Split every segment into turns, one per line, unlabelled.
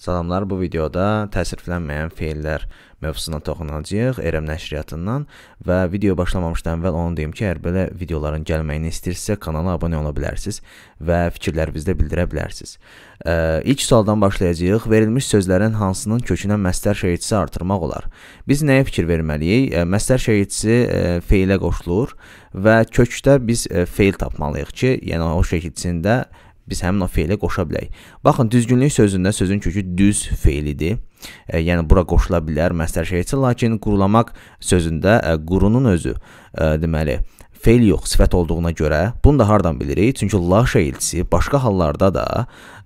Salamlar, bu videoda təsriflənməyən feillər mövzusuna toxunacağıq Erəm nəşriyyatından və video başlamamışdan əvvəl onu deyim ki, əgər belə videoların gəlməyini istəyirsə, kanala abunə ola bilərsiniz və fikirlərinizi də bildirə bilərsiniz. Ə, ilk sualdan başlayacağıq. Verilmiş sözlərin hansının kökünə məstər şeirçisi artırmaq olar? Biz nəyə fikir verməliyik? Ə, məstər şeirçisi ə, feilə qoşulur və kökdə biz ə, feil tapmalıyıq ki, yəni o şəkilçində biz həmin o feili qoşa bilərik. Baxın, düzgünlük sözündə sözün kökü düz feilidir. E, yəni bura qoşula bilər məstərşəyçi, lakin qurulamaq sözündə e, qurunun özü e, deməli feil yox, sifət olduğuna görə bunu da hardan bilirik? Çünki la şeilçisi başqa hallarda da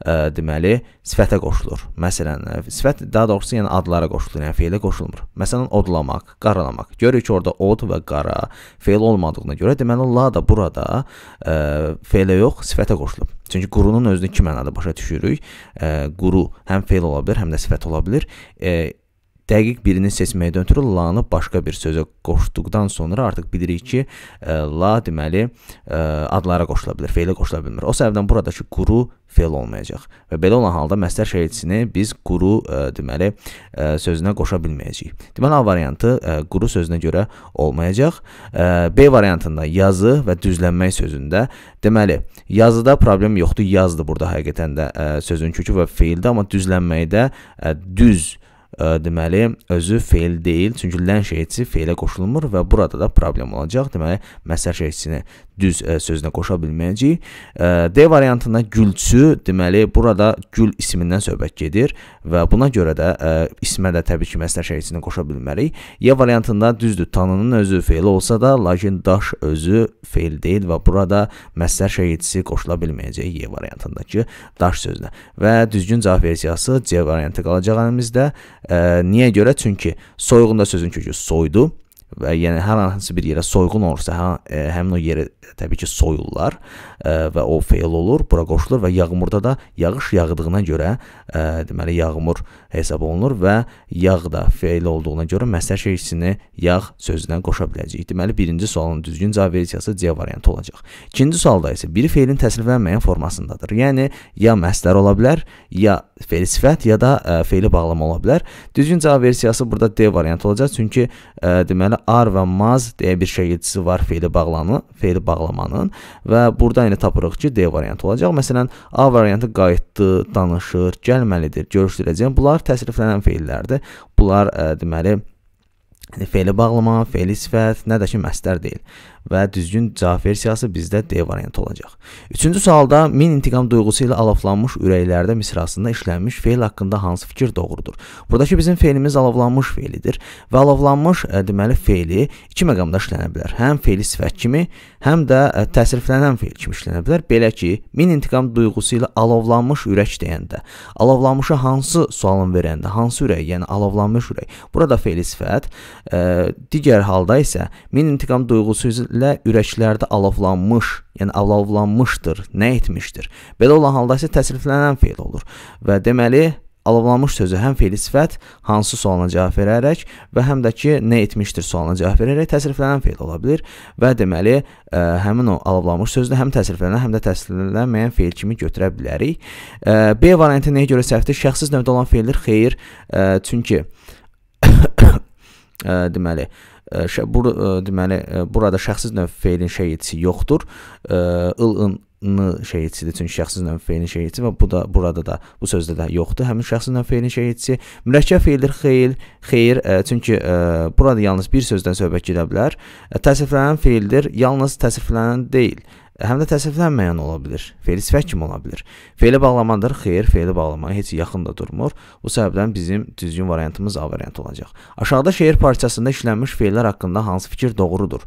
e, deməli sifətə qoşulur. Məsələn, e, sifət daha doğrusu yəni adlara qoşulur, yəni feilə qoşulmur. Məsələn, odlamaq, qaralamaq. Görürük ki, orada od və qara feil olmadığına görə deməli la da burada e, feilə yox, sifətə qoşulub. Çünki qurunun özünü iki mənada başa düşürük. E, quru həm feil ola bilər, həm də sifət ola bilər. E, dəqiq birini seçməkdən ötürü la-nı başqa bir sözə qoşduqdan sonra artıq bilirik ki, e, la deməli e, adlara qoşula bilər, fe'lə qoşula bilmir. O səbəbdən buradakı quru fe'l olmayacaq. Və belə olan halda məstər şəhidçisini biz quru e, deməli sözünə qoşa bilməyəcəyik. Deməli A variantı quru sözünə görə olmayacaq. B variantında yazı və düzlənmək sözündə deməli yazıda problem yoxdur. Yazdı burada həqiqətən də sözün kökü və fe'ildə, amma düzlənməkdə düz deməli özü feil deyil, çünki lən şeitsi feilə qoşulmur və burada da problem olacaq. Deməli, məsəl şeitsini düz ə, e, sözünə qoşa bilməyəcəyik. Ə, e, D variantında gülçü, deməli burada gül ismindən söhbət gedir və buna görə də ə, e, ismə də təbii ki, məsələ şərhçisini qoşa bilmərik. Y variantında düzdür, tanının özü feil olsa da, lakin daş özü feil deyil və burada məsələ şərhçisi qoşula bilməyəcək Y variantındakı daş sözünə. Və düzgün cavab versiyası C variantı qalacaq əlimizdə. Ə, niyə görə? Çünki soyuğunda sözün kökü soydu və yəni hər hansı bir yerə soyğun olursa, hə, ə, e, həmin o yeri təbii ki, soyurlar ə, e, və o fail olur, bura qoşulur və yağmurda da yağış yağdığına görə, ə, e, deməli yağmur hesab olunur və yağ da fail olduğuna görə məsəl şeysini yağ sözünə qoşa biləcəyik. Deməli birinci sualın düzgün cavab versiyası C variantı olacaq. İkinci sualda isə biri feilin təsriflənməyən formasındadır. Yəni ya məsdər ola bilər, ya fe'li sifət ya da ə, e, fe'li bağlama ola bilər. Düzgün cavab versiyası burada D variantı olacaq. Çünki ə, e, deməli ar və maz deyə bir şəkilçisi var fe'li bağlanı, fe'li bağlamanın və burada yenə tapırıq ki, D variantı olacaq. Məsələn, A variantı qayıtdı, danışır, gəlməlidir, görüşdürəcəm. Bunlar təsriflənən fe'llərdir. Bunlar ə, e, deməli fe'li bağlama, fe'li sifət, nə də ki məsdər deyil və düzgün cavab versiyası bizdə D variantı olacaq. Üçüncü sualda min intiqam duyğusu ilə alovlanmış ürəklərdə misrasında işlənmiş feil haqqında hansı fikir doğrudur? Buradakı bizim feilimiz alovlanmış feilidir və alovlanmış ə, e, deməli feili iki məqamda işlənə bilər. Həm feili sifət kimi, həm də ə, e, təsirlənən feil kimi işlənə bilər. Belə ki, min intiqam duyğusu ilə alovlanmış ürək deyəndə, alovlanmışa hansı sualın verəndə, hansı ürək, yəni alovlanmış ürək. Burada feili sifət, ə, e, digər halda isə min intiqam duyğusu şiddətlə ürəklərdə alovlanmış, yəni alovlanmışdır, nə etmişdir. Belə olan halda isə təsriflənən feil olur və deməli alovlanmış sözü həm feili sifət, hansı sualına cavab verərək və həm də ki nə etmişdir sualına cavab verərək təsriflənən feil ola bilər və deməli ə, e, həmin o alovlanmış sözü həm təsriflənən, həm də təsriflənməyən feil kimi götürə bilərik. Ə, e, B variantı nəyə görə səhvdir? Şəxsiz növdə olan feildir, xeyir, ə, e, çünki ə, deməli ə, bu e, deməli yəni, e, burada şəxsiz növ feilin şeitçisi yoxdur. ıl-ın n şeitçidir. Çünki şəxsiz növ feilin şeitçisi və bu da burada da bu sözdə də yoxdur. Həmin şəxsiz növ feilin şeitçisi mürəkkəb feildir. Xeyir, xeyir. Ə, çünki ə, e, burada yalnız bir sözdən söhbət gedə bilər. Təsviflənən feildir. Yalnız təsviflənən deyil həm də təəssüflənməyən ola bilər. Felisifə kim ola bilər? Feili bağlamadır, xeyr, feili bağlamaya heç yaxın da durmur. Bu səbəbdən bizim düzgün variantımız A variantı olacaq. Aşağıda şeir parçasında işlənmiş feillər haqqında hansı fikir doğrudur?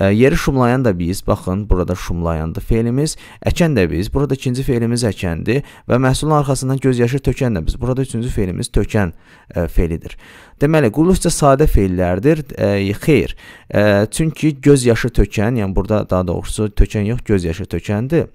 E, yeri şumlayan da biz, baxın, burada şumlayandı feilimiz, əkən də biz, burada ikinci feilimiz əkəndir və məhsulun arxasından göz yaşı tökən də biz. Burada üçüncü feilimiz tökən e, feilidir. Deməli, quruluş da sadə feillərdir. E, xeyr. E, çünki göz yaşı tökən, yəni burada daha doğrusu tökən yox, göz yaşı tökəndir.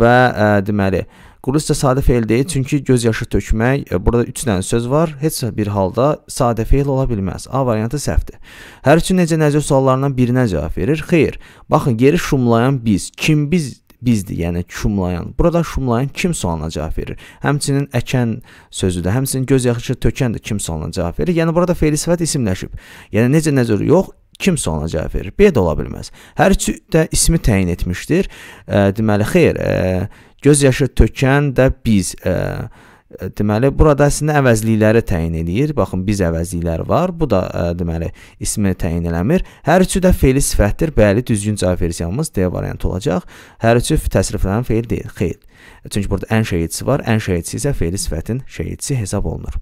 Və e, deməli, Quruluş isə sadə feil deyil, çünki gözyaşı tökmək, e, burada 3 dənə söz var, heç bir halda sadə feil ola bilməz. A variantı səhvdir. Hər üçün necə nəzər suallarından birinə cavab verir? Xeyr. Baxın, geri şumlayan biz, kim biz bizdir, yəni şumlayan. Burada şumlayan kim sualına cavab verir. Həmçinin əkən sözü də, həmçinin göz yaxşı tökən də kim sualına cavab verir. Yəni burada feil sifət isimləşib. Yəni necə nəzər yox, kim sualına cavab verir. B də ola bilməz. Hər üçü də ismi təyin etmişdir. E, deməli, xeyr, e, göz yaşı tökən də biz e, deməli burada əslində əvəzlikləri təyin eləyir. Baxın biz əvəzliklər var. Bu da ə, deməli ismi təyin eləmir. Hər üçü də fe'li sifətdir. Bəli, düzgün cavab versiyamız D variantı olacaq. Hər üçü təsriflənən fe'il deyil. Xeyr. Çünki burada ən şeitsi var, ən şeitsi isə feili sifətin şeitsi hesab olunur.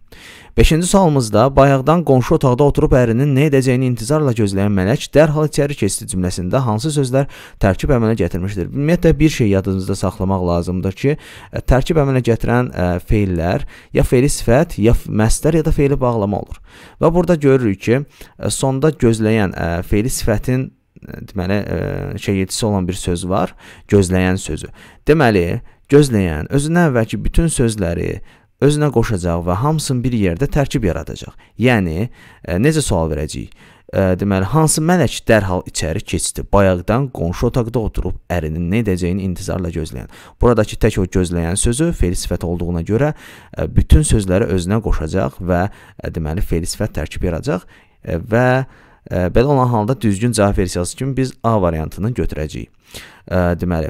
5-ci sualımızda bayaqdan qonşu otaqda oturub ərinin nə edəcəyini intizarla gözləyən mələk dərhal içəri keçdi cümləsində hansı sözlər tərkib əmələ gətirmişdir? Ümumiyyətlə bir şey yadınızda saxlamaq lazımdır ki, e, tərkib əmələ gətirən e, feillər ya feili sifət, ya məstər, ya da feili bağlama olur. Və burada görürük ki, e, sonda gözləyən feili sifətin deməli şeitisi olan bir söz var, gözləyən sözü. Deməli, Gözləyən özündən əvvəlki bütün sözləri özünə qoşacaq və hamısını bir yerdə tərkib yaradacaq. Yəni e, necə sual verəcəyik? E, deməli, hansı mələk dərhal içəri keçdi? Bayaqdan qonşu otaqda oturub ərinin nə edəcəyini intizarla gözləyən. Buradakı tək o gözləyən sözü fe'l sifət olduğuna görə e, bütün sözləri özünə qoşacaq və deməli fe'l sifət tərkib yaradacaq və belə olan halda düzgün cavab versiyası kimi biz A variantını götürəcəyik. Deməli,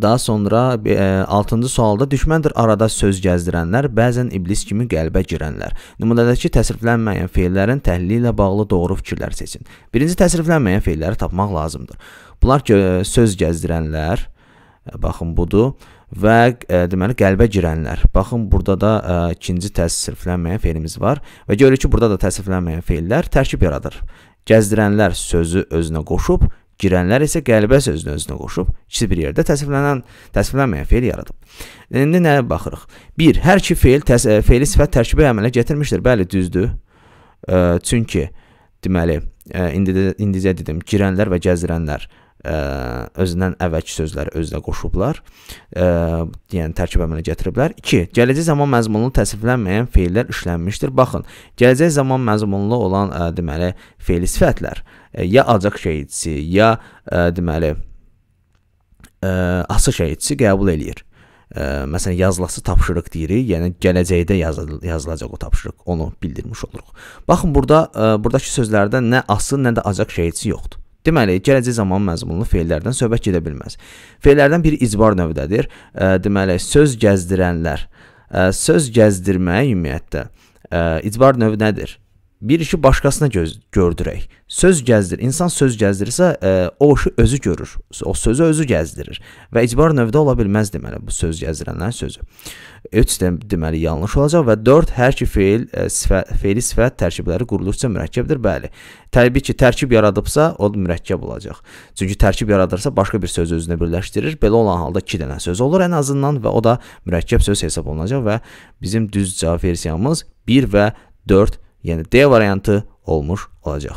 Daha sonra 6-cı e, sualda düşməndir arada söz gəzdirənlər, bəzən iblis kimi qəlbə girənlər. Nümunədəki təsriflənməyən feillərin təhlili ilə bağlı doğru fikirlər seçin. Birinci təsriflənməyən feilləri tapmaq lazımdır. Bunlar söz gəzdirənlər, e, baxın budur və ə, e, deməli qəlbə girənlər. Baxın burada da ə, ikinci təsriflənməyən feilimiz var və görürük ki, burada da təsriflənməyən feillər tərkib yaradır. Gəzdirənlər sözü özünə qoşub Girənlər isə qələbə sözünü özünə qoşub ikisi bir yerdə təsviflənən, təsviflənməyən feil yaradıb. İndi nəyə baxırıq? 1. Hər iki feil e, feili sifət tərkibi əmələ gətirmişdir. Bəli, düzdür. Ə, e, çünki deməli, ə, e, indi də indicə dedim, girənlər və gəzirənlər ə, özündən əvvəlki sözləri özünə qoşublar. Ə, yəni tərkib əmələ gətiriblər. 2. Gələcək zaman məzmunlu təsdiqlənməyən feillər işlənmişdir. Baxın, gələcək zaman məzmunlu olan ə, deməli feil sifətlər ya acıq şəhidçisi, ya ə, e, deməli ə, e, ası şəhidçisi qəbul eləyir. Ə, e, məsələn, yazılası tapşırıq deyirik, yəni gələcəkdə yazıl yazılacaq o tapşırıq, onu bildirmiş oluruq. Baxın, burada ə, buradakı sözlərdə nə ası, nə də acıq şəhidçisi yoxdur. Deməli, gələcək zaman məzmunlu feillərdən söhbət gedə bilməz. Feillərdən biri icbar növdədir. Ə, deməli, söz gəzdirənlər. Ə, söz gəzdirmək ümumiyyətlə ə, icbar növü nədir? bir işi başqasına göz gördürək. Söz gəzdir. İnsan söz gəzdirirsə, ə, e, o işi özü görür. O sözü özü gəzdirir və icbar növdə ola bilməz deməli bu söz gəzdirənlərin sözü. 3 də deməli yanlış olacaq və 4 hər iki feil ə, e, sifət feili sifət tərkibləri qurulursa mürəkkəbdir. Bəli. Təbii ki, tərkib yaradıbsa, o mürəkkəb olacaq. Çünki tərkib yaradırsa başqa bir sözü özünə birləşdirir. Belə olan halda 2 dənə söz olur ən azından və o da mürəkkəb söz hesab olunacaq və bizim düz cavab versiyamız 1 və 4 yəni D variantı olmuş olacaq.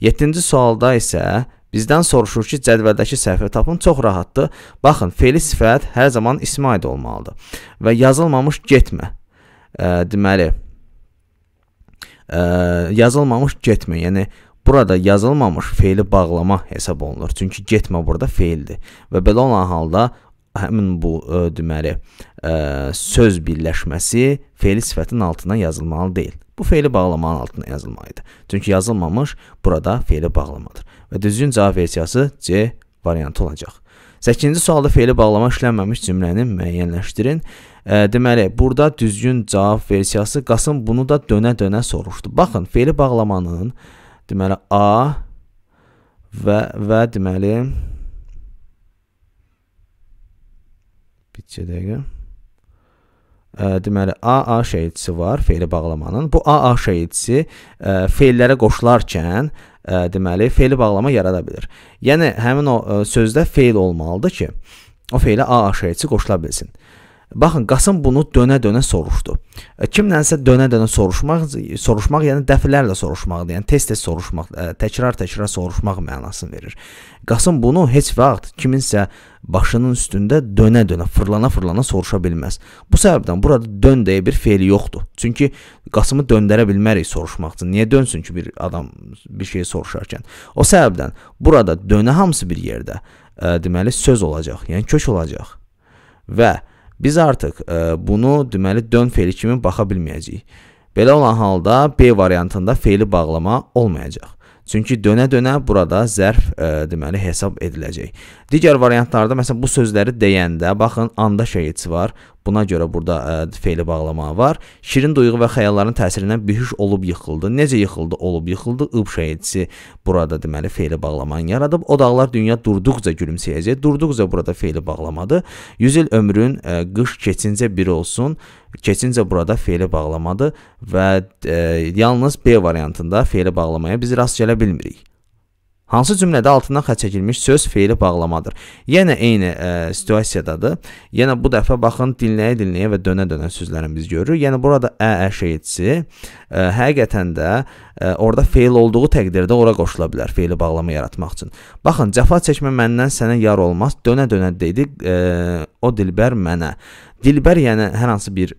7-ci sualda isə bizdən soruşur ki, cədvəldəki səhvə tapın. Çox rahatdır. Baxın, fe'li sifət hər zaman ismə aid olmalıdır və yazılmamış getmə. E, deməli, e, yazılmamış getmə, yəni burada yazılmamış fe'li bağlama hesab olunur. Çünki getmə burada fe'ldir və belə olan halda həmin bu ə, e, deməli ə, e, söz birləşməsi fe'li sifətin altına yazılmalı deyil. Bu fe'li bağlamanın altına yazılmalıdır. Çünki yazılmamış burada fe'li bağlamadır və düzgün cavab versiyası C variantı olacaq. 8-ci sualda fe'li bağlama işlənməmiş cümləni müəyyənləşdirin. E, deməli, burada düzgün cavab versiyası Qasım bunu da dönə-dönə soruşdu. Baxın, fe'li bağlamanın deməli A və və deməli Bircə dəqiqə. Ə, deməli AA şəhidçisi var feili bağlamanın. Bu AA şəhidçisi feillərə qoşularkən ə, deməli feili bağlama yarada bilər. Yəni həmin o ə, sözdə feil olmalıdır ki, o feilə AA şəhidçisi qoşula bilsin. Baxın, Qasım bunu dönə-dönə soruşdu. E, Kimlənsə dönə-dönə soruşmaq, soruşmaq yəni dəfələrlə soruşmaqdır. Yəni tez-tez soruşmaq, e, təkrar-təkrar soruşmaq mənasını verir. Qasım bunu heç vaxt kiminsə başının üstündə dönə-dönə, fırlana-fırlana soruşa bilməz. Bu səbəbdən burada dön deyə bir feil yoxdur. Çünki Qasımı döndərə bilmərik soruşmaq üçün. Niyə dönsün ki bir adam bir şey soruşarkən? O səbəbdən burada dönə hamısı bir yerdə, ə, e, deməli söz olacaq, yəni kök olacaq. Və Biz artıq e, bunu deməli dön feili kimi baxa bilməyəcəyik. Belə olan halda B variantında feili bağlama olmayacaq. Çünki dönə-dönə burada zərf e, deməli hesab ediləcək. Digər variantlarda məsələn bu sözləri deyəndə baxın anda şeitsi var. Buna görə burada ə, feili bağlama var. Şirin duyğu və xəyalların təsirindən bihuş olub yıxıldı. Necə yıxıldı? Olub yıxıldı. Ib şəhidsi burada deməli feili bağlamanı yaradıb. O dağlar dünya durduqca gülümsəyəcək. Durduqca burada feili bağlamadı. 100 il ömrün ə, qış keçincə bir olsun. Keçincə burada feili bağlamadı və ə, yalnız B variantında feili bağlamaya biz rast gələ bilmirik. Hansı cümlədə altından xətt çəkilmiş söz feili bağlamadır. Yenə eyni ə, e, situasiyadadır. Yenə bu dəfə baxın dinləyə-dinləyə və dönə-dönə sözlərimiz görürük. Yəni burada ə əşəyitsi e, həqiqətən də ə, e, orada feil olduğu təqdirdə ora qoşula bilər feili bağlama yaratmaq üçün. Baxın, cəfa çəkmə məndən sənə yar olmaz. Dönə-dönə dedi ə, o dilbər mənə. Dilbər yəni hər hansı bir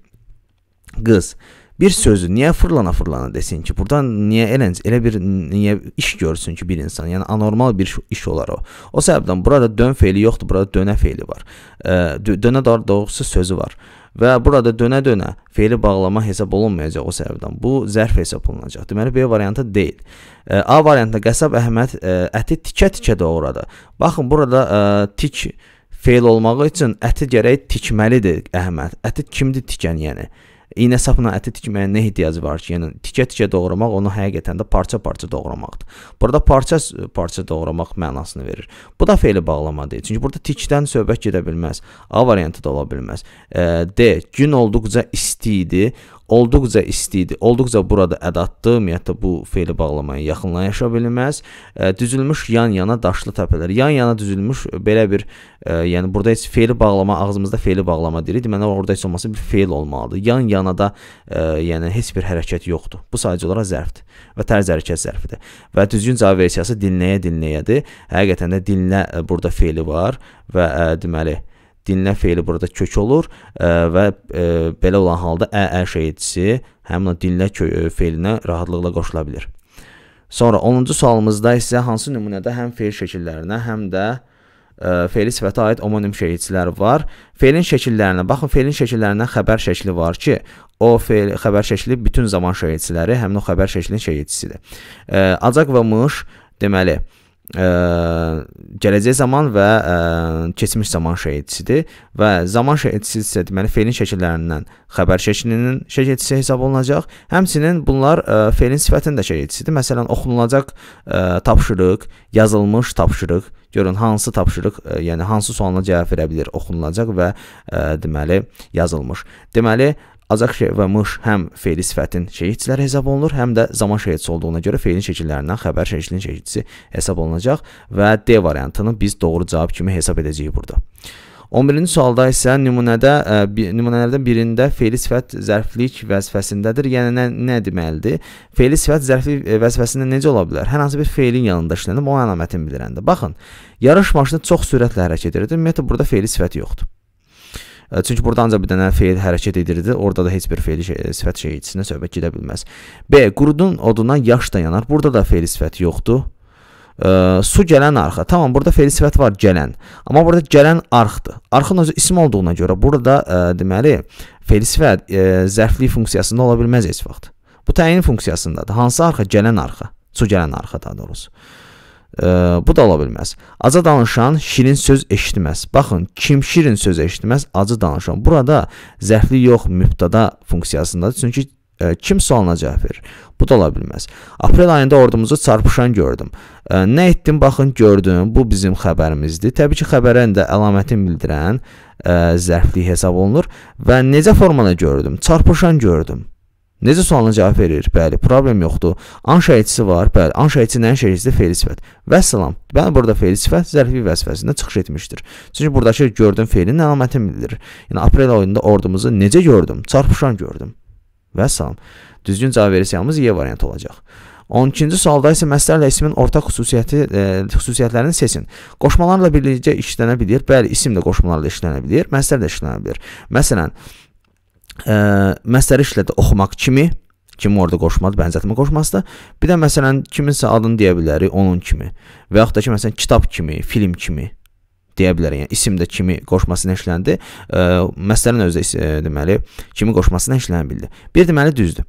qız bir sözü niyə fırlana-fırlana desin ki, burdan niyə elənc, elə bir niyə iş görsün ki, bir insan, yəni anormal bir iş olar o. O səbəbdən burada dön feili yoxdur, burada dönə feili var. E, dönə doğrusu sözü var. Və burada dönə-dönə feili bağlama hesab olunmayacaq o səbəbdən. Bu zərf hesab olunacaq. Deməli B variantı deyil. E, A variantında qəsəb Əhməd e, əti tikə-tikə doğradı. Baxın burada e, tik feil olmağı üçün əti gərək tikməlidir Əhməd. Əti kimdir tikən yəni? iynə sapla əti tikməyə nə ehtiyacı var ki? Yəni tikə-tikə doğramaq onu həqiqətən də parça-parça doğramaqdır. Burada parça-parça doğramaq mənasını verir. Bu da feili bağlama deyil. Çünki burada tikdən söhbət gedə bilməz. A variantı da ola bilməz. E, D gün olduqca isti idi olduqca istidir, olduqca burada ədatdır, ümumiyyətlə bu feili bağlamaya yaxınlaşa bilməz. E, düzülmüş yan-yana daşlı təpələr, yan-yana düzülmüş belə bir, e, yəni burada heç feili bağlama ağzımızda feili bağlama deyirik. Deməli orada heç olmasa bir feil olmalıdır. Yan-yana da e, yəni heç bir hərəkət yoxdur. Bu sadəcə olaraq zərfdir və tərz hərəkət zərfidir. Və düzgün cavab versiyası dinləyə-dinləyədir. Həqiqətən də dinlə burada feili var və deməli dinlə feili burada kök olur e, və e, belə olan halda ə-ə şeidisi həmin o dinlə e, feilinə rahatlıqla qoşula bilir. Sonra 10-cu sualımızda isə hansı nümunədə həm feil şəkillərinə, həm də feili sifətə aid homonim şeidçilər var. Feilin şəkillərinə, baxın, feilin şəkillərindən xəbər şəkli var ki, o feil, xəbər şəkli bütün zaman şeidçiləri, həmin o xəbər şəklinin şeidçisidir. Acaq və mış deməli, ə, gələcək zaman və ə, keçmiş zaman şəhidçisidir və zaman şəhidçisidirsə deməli feilin şəkillərindən xəbər şəklinin şəhidçisi hesab olunacaq. Həmçinin bunlar ə, feilin sifətinin də şəhidçisidir. Məsələn, oxunulacaq ə, tapşırıq, yazılmış tapşırıq, görün hansı tapşırıq, ə, yəni hansı suala cavab verə bilər oxunulacaq və ə, deməli yazılmış. Deməli ə, Azakşe və Mış həm feili sifətin şeitçiləri hesab olunur, həm də zaman şeitçisi olduğuna görə feilin şəkillərindən xəbər şəklinin şeitçisi hesab olunacaq və D variantını biz doğru cavab kimi hesab edəcəyik burada. 11-ci sualda isə nümunədə e, nümunələrdən birində feili sifət zərflik vəzifəsindədir. Yəni nə, nə deməlidir? Feili sifət zərflik e, vəzifəsində necə ola bilər? Hər hansı bir feilin yanında işlənib onun əlamətini bildirəndə. Baxın, yarış maşını çox sürətlə hərəkət edir. Ümumiyyətlə burada feili sifət yoxdur. Çünki burada ancaq bir dənə feil hərəkət edirdi. Orada da heç bir feili şey, e, sifət şeyiçisinə söhbət gedə bilməz. B. Qurudun odundan yaş da yanar. Burada da feil sifət yoxdur. Ə, su gələn arxa. Tamam, burada feil sifət var gələn. Amma burada gələn arxdır. Arxın özü isim olduğuna görə burada ə, deməli feil sifət ə, e, zərflik funksiyasında ola bilməz heç vaxt. Bu təyin funksiyasındadır. Hansı arxa? Gələn arxa. Su gələn arxa daha doğrusu. Ə, bu da ola bilməz. Aca danışan şirin söz eşitməz. Baxın, kim şirin söz eşitməz, acı danışan. Burada zərfli yox mübtada funksiyasındadır. Çünki ə, e, kim sualına cavab verir? Bu da ola bilməz. Aprel ayında ordumuzu çarpışan gördüm. Ə, e, nə etdim? Baxın, gördüm. Bu bizim xəbərimizdir. Təbii ki, xəbərən də əlamətini bildirən ə, e, zərflik hesab olunur və necə formada gördüm? Çarpışan gördüm. Necə sualına cavab verir? Bəli, problem yoxdur. An şəhidçisi var. Bəli, an şəhidçisi nəyin şəhidçisidir? Fe'li sifət. Vəssalam. Bəli, burada fe'li sifət zərfi vəzifəsində çıxış etmişdir. Çünki buradakı gördüm fe'lin əlamətini bildirir. Yəni aprel ayında ordumuzu necə gördüm? Çarpışan gördüm. Vəssalam. Düzgün cavab verirsəmiz Y variantı olacaq. 12-ci sualda isə məsələlə ismin ortaq xüsusiyyəti e, xüsusiyyətlərini seçin. Qoşmalarla birlikdə işlənə bilər. Bəli, isim də qoşmalarla işlənə bilər, məsələ də işlənə bilər. Məsələn, ə, məsəlişlə də oxumaq kimi kim orada qoşmadı, bənzətmə qoşmasıdır. Bir də məsələn kiminsə adını deyə bilərik, onun kimi. Və yaxud da ki məsələn kitab kimi, film kimi deyə bilərik. Yəni isimdə kimi qoşması nəşləndi. Məsələnin özü də e, deməli kimi qoşması nəşlənə bildi. Bir deməli düzdür.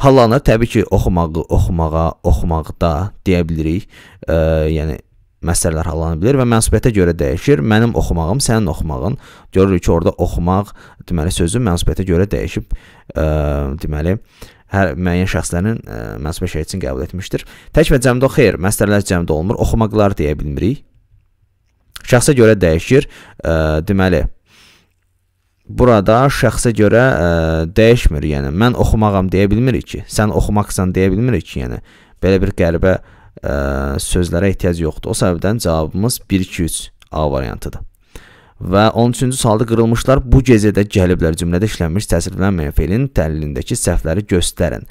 Hallanır təbii ki, oxumağı, oxumağa, oxumaqda deyə bilirik. Ə, yəni məsələlər hallana bilər və mənsubiyyətə görə dəyişir. Mənim oxumağım, sənin oxumağın. Görürük ki, orada oxumaq, deməli sözü mənsubiyyətə görə dəyişib, ə, deməli hər müəyyən şəxslərin ə, mənsubiyyət şəxsi üçün qəbul etmişdir. Tək və cəmdə xeyr, məsələlər cəmdə olmur, oxumaqlar deyə bilmirik. Şəxsə görə dəyişir. Ə, deməli burada şəxsə görə ə, dəyişmir. Yəni mən oxumağam deyə bilmirik ki, sən oxumaqsan deyə bilmirik ki, yəni belə bir qəribə ə, ə, sözlərə ehtiyac yoxdur. O səbəbdən cavabımız 1-2-3 A variantıdır. Və 13-cü sualda qırılmışlar bu gecədə gəliblər cümlədə işlənmiş təsirlənməyən fe'lin təhlilindəki səhvləri göstərin.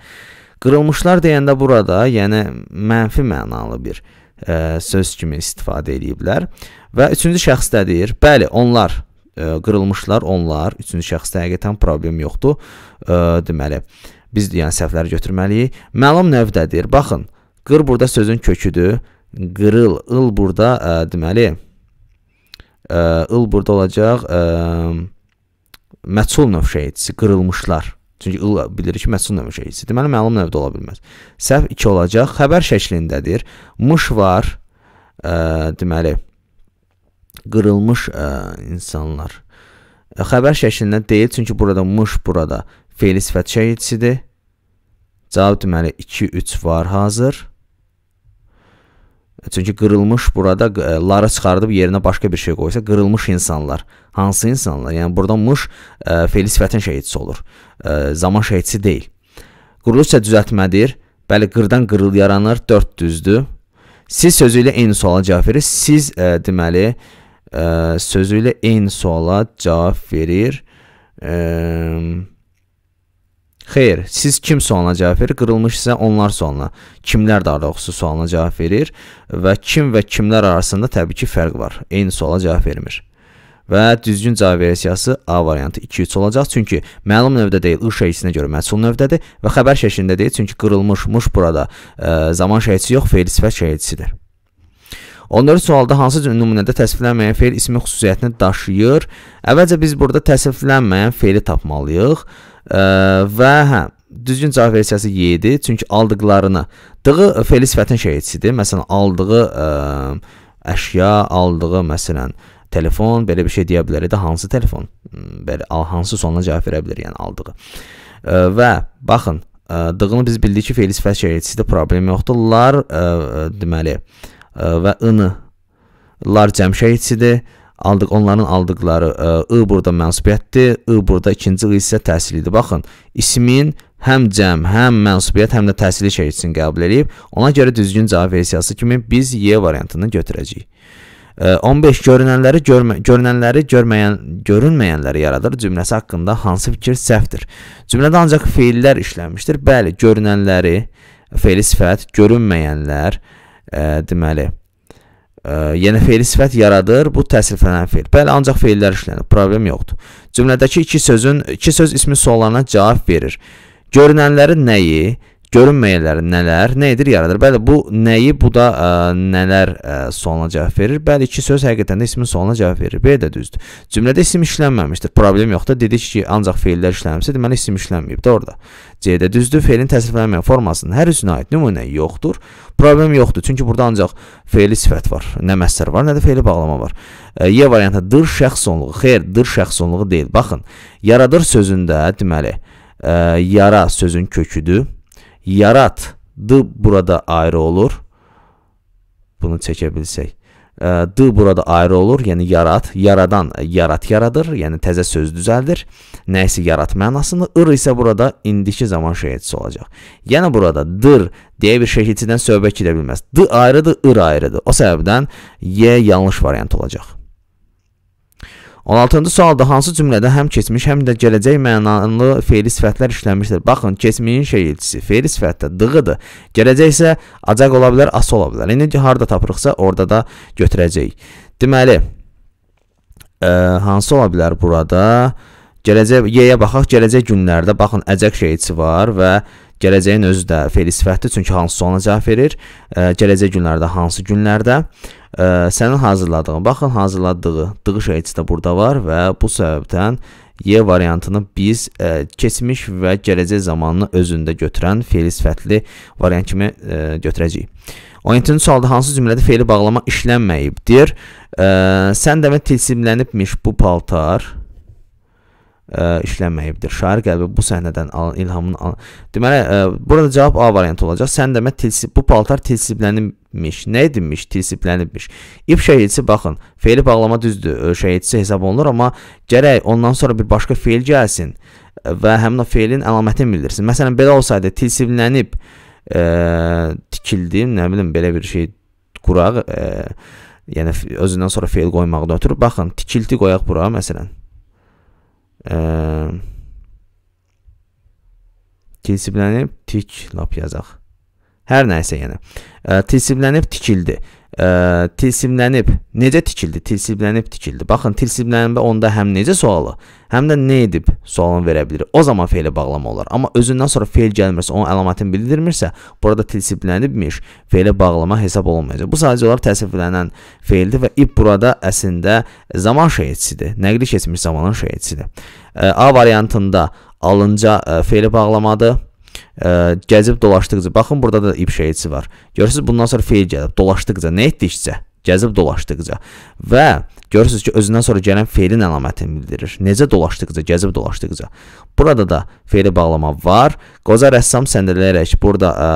Qırılmışlar deyəndə burada, yəni mənfi mənalı bir ə, söz kimi istifadə ediblər və üçüncü şəxsdədir. Bəli, onlar ə, qırılmışlar, onlar üçüncü şəxsdə həqiqətən problem yoxdur. Ə, deməli, biz yəni səhvləri götürməliyik. Məlum növdədir. Baxın, Qır burada sözün köküdür. Qırıl, ıl burada ə, e, deməli ə, e, ıl burada olacaq ə, e, məsul növ şeyçisi, qırılmışlar. Çünki ıl bilirik ki, məsul növ şeyçisi. Deməli məlum növdə ola bilməz. Səhv 2 olacaq. Xəbər şəklindədir. Mış var. Ə, deməli qırılmış ə, insanlar. Ə, xəbər şəklində deyil, çünki burada mış burada feil sifət şəkilçisidir. Cavab deməli 2 3 var hazır. Çünki qırılmış burada e, ları çıxardıb yerinə başqa bir şey qoysa, qırılmış insanlar. Hansı insanlar? Yəni burada mış ə, e, feli sifətin şəhidçisi olur. Ə, e, zaman şəhidçisi deyil. Quruluşsa düzəltmədir. Bəli, qırdan qırıl yaranır, 4 düzdür. Siz sözü ilə eyni suala cavab verir. Siz ə, deməli ə, sözü ilə eyni suala cavab verir. Ə, Xeyr, siz kim sualına cavab verir? Qırılmış isə onlar sualına. Kimlər daha doğrusu sualına cavab verir və kim və kimlər arasında təbii ki, fərq var. Eyni suala cavab vermir. Və düzgün cavab versiyası A variantı 2-3 olacaq, çünki məlum növdə deyil, ı şəhisinə görə məsul növdədir və xəbər şəklində deyil, çünki qırılmış, muş burada ə, zaman şəhidçisi yox, feil sifət şəhidçisidir. Onları sualda hansı nümunədə təsviflənməyən feil ismi xüsusiyyətini daşıyır? Əvvəlcə biz burada təsviflənməyən feili tapmalıyıq. Ə, və hə, düzgün cavab versiyası 7, çünki aldıqlarını dığı feil sifətin şəhidçisidir. Məsələn, aldığı ə, əşya, aldığı məsələn telefon, belə bir şey deyə bilər idi. Hansı telefon? Hmm, belə hansı sonuna cavab verə bilər, yəni aldığı. Ə, və baxın, ə, dığını biz bildik ki, feil sifət şəhidçisidir, problem yoxdur. Lar ə, deməli, ə, və ın-lar cəmşəyidsidir. Aldıq, onların aldıqları ı burada mənsubiyyətdir, ı burada ikinci ı isə təhsilidir. Baxın, ismin həm cəm, həm mənsubiyyət, həm də təhsili şəhidsin qəbul edib. Ona görə düzgün cavab versiyası kimi biz Y variantını götürəcəyik. 15 görünənləri görmə, görünənləri görməyən görünməyənləri yaradır cümləsi haqqında hansı fikir səhvdir? Cümlədə ancaq feillər işlənmişdir. Bəli, görünənləri feili sifət, görünməyənlər ə, deməli, ə, e, yəni feili sifət yaradır, bu təsirlənən feil. Bəli, ancaq feillər işlənir, problem yoxdur. Cümlədəki iki sözün iki söz ismi suallarına cavab verir. Görünənlərin nəyi, görünməyənlər nələr, nə edir, yaradır. Bəli, bu nəyi, bu da ə, e, nələr ə, e, sualına cavab verir. Bəli, iki söz həqiqətən də ismin sualına cavab verir. Belə də düzdür. Cümlədə isim işlənməmişdir. Problem yoxdur. Dedik ki, ancaq feillər işlənmişsə, deməli isim işlənməyib də orada. C-də düzdür. Feilin təsriflənməyən formasının hər üzünə aid nümunə yoxdur. Problem yoxdur. Çünki burada ancaq feili sifət var. Nə məsdər var, nə də feili bağlama var. E, y variantı dır şəxs sonluğu. Xeyr, dır şəxs sonluğu deyil. Baxın, yaradır sözündə deməli ə, yara sözün köküdür yaratdı burada ayrı olur. Bunu çəkə bilsək. D burada ayrı olur, yəni yarat, yaradan yarat yaradır, yəni təzə söz düzəldir. Nəyisə yarat mənasını, ır isə burada indiki zaman şəhidçisi olacaq. Yəni burada dır deyə bir şəhidçidən söhbət gedə bilməz. D ayrıdır, ır ayrıdır. O səbəbdən Y yanlış variant olacaq. 16-cı sualda hansı cümlədə həm keçmiş, həm də gələcək mənalı feili sifətlər işlənmişdir? Baxın, keçmişin şeyilçisi feili sifətdə dığıdır. Gələcək isə acaq ola bilər, as ola bilər. İndi harda tapırıqsa, orada da götürəcəyik. Deməli, ə, e, hansı ola bilər burada? Gələcək Y-yə baxaq, gələcək günlərdə baxın, əcək şeyilçisi var və ə, Gələcəyin özü də fe'li sifətdir, çünki hansı suala cavab verir, ə, gələcək günlərdə, hansı günlərdə ə, sənin hazırladığın, baxın, hazırladığı dığı şeyçi də burada var və bu səbəbdən Y variantını biz ə, keçmiş və gələcək zamanını özündə götürən fe'li sifətli variant kimi ə, götürəcəyik. 17-ci sualda hansı cümlədə fe'li bağlama işlənməyibdir? Ə, sən demə tilsimlənibmiş bu paltar ə, e, işlənməyibdir. Şair qəlbi bu səhnədən alan ilhamın alan. Deməli, ə, e, burada cavab A variantı olacaq. Sən demə tilsib bu paltar tilsiblənmiş. Nə edilmiş? Tilsiblənibmiş. İp şəhidçi baxın, feili bağlama düzdür. E, şəhidçi hesab olunur, amma gərək ondan sonra bir başqa feil gəlsin və həmin o feilin əlamətini bildirsin. Məsələn, belə olsaydı tilsiblənib ə, tikildi, nə bilim belə bir şey quraq, ə, yəni özündən sonra feil qoymaqdan ötürü baxın, tikilti qoyaq bura məsələn. Ə, tilsiblənib tik lap yazaq. Hər nəsə yəni. Ə, tilsiblənib tikildi ə, tilsimlənib necə tikildi? Tilsimlənib tikildi. Baxın, tilsimlənib onda həm necə sualı, həm də nə edib sualını verə bilir. O zaman fe'lə bağlama olar. Amma özündən sonra fe'l gəlmirsə, onun əlamətini bildirmirsə, burada tilsimlənibmiş, fe'lə bağlama hesab olunmayacaq. Bu sadəcə olaraq təsvirlənən fe'ldir və ib burada əslində zaman şəhidçisidir. Nəqli keçmiş zamanın şəhidçisidir. A variantında alınca fe'li bağlamadır ə, gəzib dolaşdıqca, baxın burada da ip şeyçisi var. Görürsüz bundan sonra feil gəlib dolaşdıqca nə etdikcə, gəzib dolaşdıqca və görürsüz ki, özündən sonra gələn feilin əlamətini bildirir. Necə dolaşdıqca, gəzib dolaşdıqca. Burada da feili bağlama var. Qoca rəssam səndələyərək burada ə,